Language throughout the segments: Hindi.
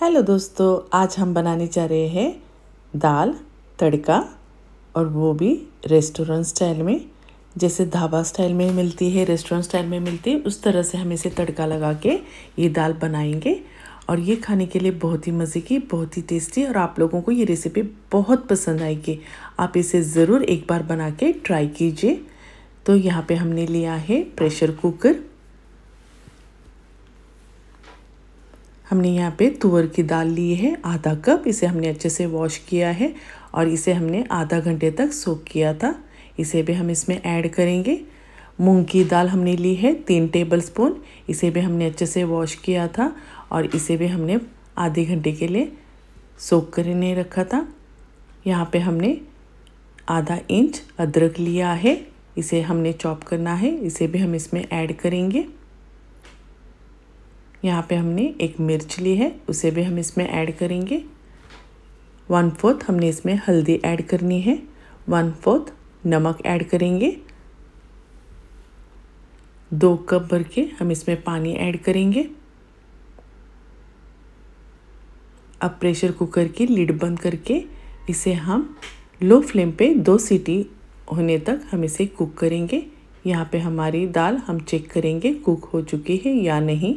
हेलो दोस्तों आज हम बनाने जा रहे हैं दाल तड़का और वो भी रेस्टोरेंट स्टाइल में जैसे ढाबा स्टाइल में मिलती है रेस्टोरेंट स्टाइल में मिलती है उस तरह से हम इसे तड़का लगा के ये दाल बनाएंगे और ये खाने के लिए बहुत ही मज़े की बहुत ही टेस्टी और आप लोगों को ये रेसिपी बहुत पसंद आएगी आप इसे ज़रूर एक बार बना के ट्राई कीजिए तो यहाँ पे हमने लिया है प्रेशर कुकर हमने यहाँ पे तुअर की दाल ली है आधा कप इसे हमने अच्छे से वॉश किया है और इसे हमने आधा घंटे तक सोक किया था इसे भी हम इसमें ऐड करेंगे मूंग की दाल हमने ली है तीन टेबल स्पून इसे भी हमने अच्छे से वॉश किया था और इसे भी हमने आधे घंटे के लिए सोख करने रखा था यहाँ पे हमने आधा इंच अदरक लिया है इसे हमने चॉप करना है इसे भी हम इसमें ऐड करेंगे यहाँ पे हमने एक मिर्च ली है उसे भी हम इसमें ऐड करेंगे वन फोर्थ हमने इसमें हल्दी ऐड करनी है वन फोर्थ नमक ऐड करेंगे दो कप भर के हम इसमें पानी ऐड करेंगे अब प्रेशर कुकर की लिड बंद करके इसे हम लो फ्लेम पे दो सीटी होने तक हम इसे कुक करेंगे यहाँ पे हमारी दाल हम चेक करेंगे कुक हो चुकी है या नहीं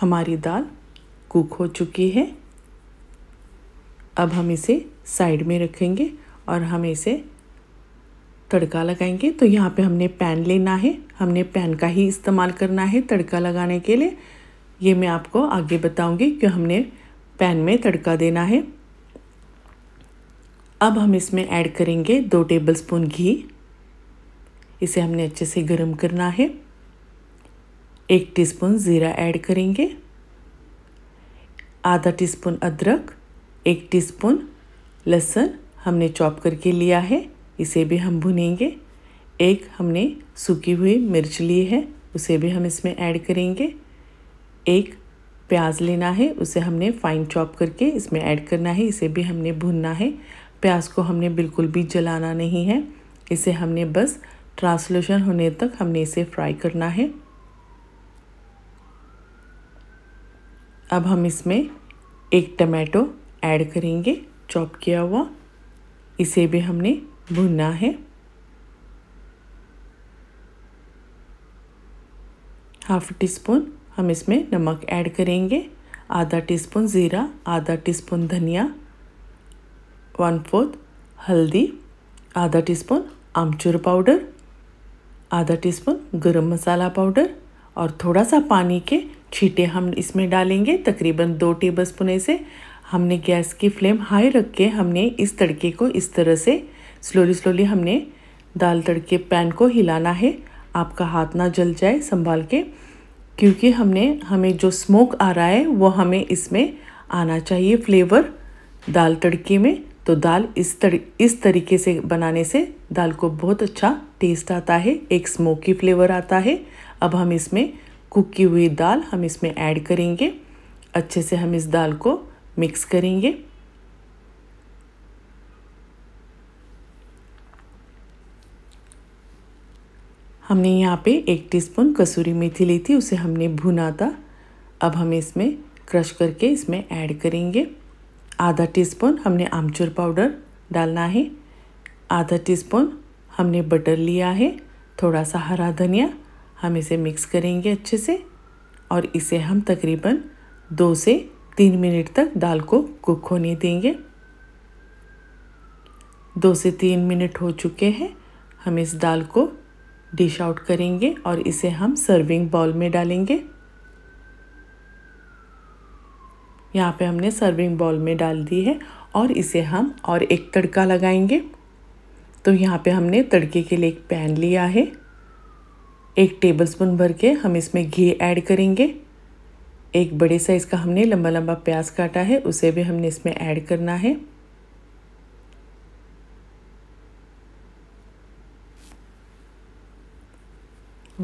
हमारी दाल कुक हो चुकी है अब हम इसे साइड में रखेंगे और हम इसे तड़का लगाएंगे तो यहाँ पे हमने पैन लेना है हमने पैन का ही इस्तेमाल करना है तड़का लगाने के लिए ये मैं आपको आगे बताऊंगी कि हमने पैन में तड़का देना है अब हम इसमें ऐड करेंगे दो टेबलस्पून घी इसे हमने अच्छे से गर्म करना है एक टीस्पून ज़ीरा ऐड करेंगे आधा टीस्पून अदरक एक टीस्पून लहसुन हमने चॉप करके लिया है इसे भी हम भुनेंगे एक हमने सूखी हुई मिर्च ली है उसे भी हम इसमें ऐड करेंगे एक प्याज लेना है उसे हमने फाइन चॉप करके इसमें ऐड करना है इसे भी हमने भुनना है प्याज को हमने बिल्कुल भी जलाना नहीं है इसे हमने बस ट्रांसलेशन होने तक हमने इसे फ्राई करना है अब हम इसमें एक टमाटो ऐड करेंगे चॉप किया हुआ इसे भी हमने भुनना है हाफ टी स्पून हम इसमें नमक ऐड करेंगे आधा टी स्पून ज़ीरा आधा टी स्पून धनिया वन फोर्थ हल्दी आधा टी स्पून आमचूर पाउडर आधा teaspoon garam masala powder और थोड़ा सा पानी के छीटे हम इसमें डालेंगे तकरीबन दो टेबल स्पून से हमने गैस की फ्लेम हाई रख के हमने इस तड़के को इस तरह से स्लोली स्लोली हमने दाल तड़के पैन को हिलाना है आपका हाथ ना जल जाए संभाल के क्योंकि हमने हमें जो स्मोक आ रहा है वो हमें इसमें आना चाहिए फ्लेवर दाल तड़के में तो दाल इस तड़ इस तरीके से बनाने से दाल को बहुत अच्छा टेस्ट आता है एक स्मोकी फ्लेवर आता है अब हम इसमें कुक की हुई दाल हम इसमें ऐड करेंगे अच्छे से हम इस दाल को मिक्स करेंगे हमने यहाँ पे एक टीस्पून कसूरी मेथी ली थी उसे हमने भुना था अब हम इसमें क्रश करके इसमें ऐड करेंगे आधा टीस्पून हमने आमचूर पाउडर डालना है आधा टीस्पून हमने बटर लिया है थोड़ा सा हरा धनिया हम इसे मिक्स करेंगे अच्छे से और इसे हम तकरीबन दो से तीन मिनट तक दाल को कुक होने देंगे दो से तीन मिनट हो चुके हैं हम इस दाल को डिश आउट करेंगे और इसे हम सर्विंग बॉल में डालेंगे यहाँ पे हमने सर्विंग बॉल में डाल दी है और इसे हम और एक तड़का लगाएंगे तो यहाँ पे हमने तड़के के लिए एक पैन लिया है एक टेबलस्पून भर के हम इसमें घी ऐड करेंगे एक बड़े साइज़ का हमने लंबा लंबा प्याज काटा है उसे भी हमने इसमें ऐड करना है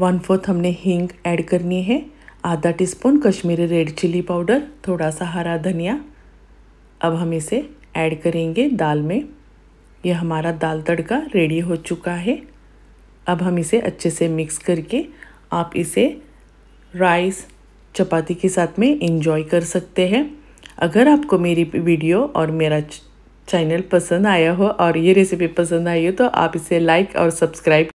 वन फोर्थ हमने हींग ऐड करनी है आधा teaspoon Kashmiri red chilli powder थोड़ा सा हरा धनिया अब हम इसे ऐड करेंगे दाल में यह हमारा दाल तड़का रेडी हो चुका है अब हम इसे अच्छे से मिक्स करके आप इसे राइस चपाती के साथ में इंजॉय कर सकते हैं अगर आपको मेरी वीडियो और मेरा चैनल पसंद आया हो और ये रेसिपी पसंद आई हो तो आप इसे लाइक और सब्सक्राइब